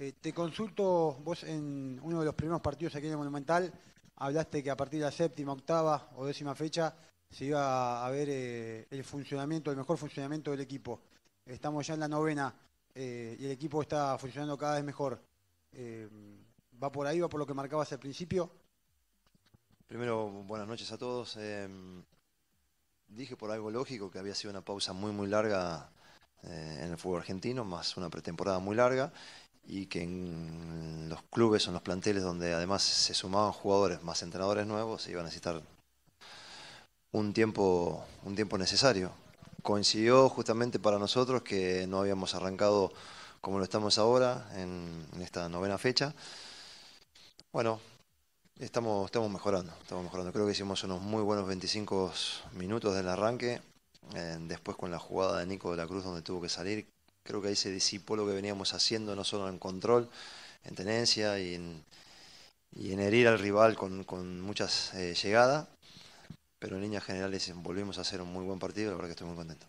Eh, te consulto, vos en uno de los primeros partidos aquí en el Monumental, hablaste que a partir de la séptima, octava o décima fecha se iba a ver eh, el funcionamiento, el mejor funcionamiento del equipo. Estamos ya en la novena eh, y el equipo está funcionando cada vez mejor. ¿Va por ahí, va por lo que marcabas al principio? Primero, buenas noches a todos. Em, dije por algo lógico que había sido una pausa muy, muy larga en el fútbol argentino, más una pretemporada muy larga, y que en los clubes o en los planteles donde además se sumaban jugadores más entrenadores nuevos se iba a necesitar un tiempo, un tiempo necesario. Coincidió justamente para nosotros que no habíamos arrancado como lo estamos ahora en, esta novena fecha. Bueno, estamos, estamos mejorando, estamos mejorando. Creo que hicimos unos muy buenos 25 minutos del arranque. Eh, después con la jugada de Nico de la Cruz donde tuvo que salir, Creo que ahí se disipó lo que veníamos haciendo, no solo en control, en tenencia y en, herir al rival con, muchas eh, llegadas. Pero en líneas generales volvimos a hacer un muy buen partido, la verdad que estoy muy contento.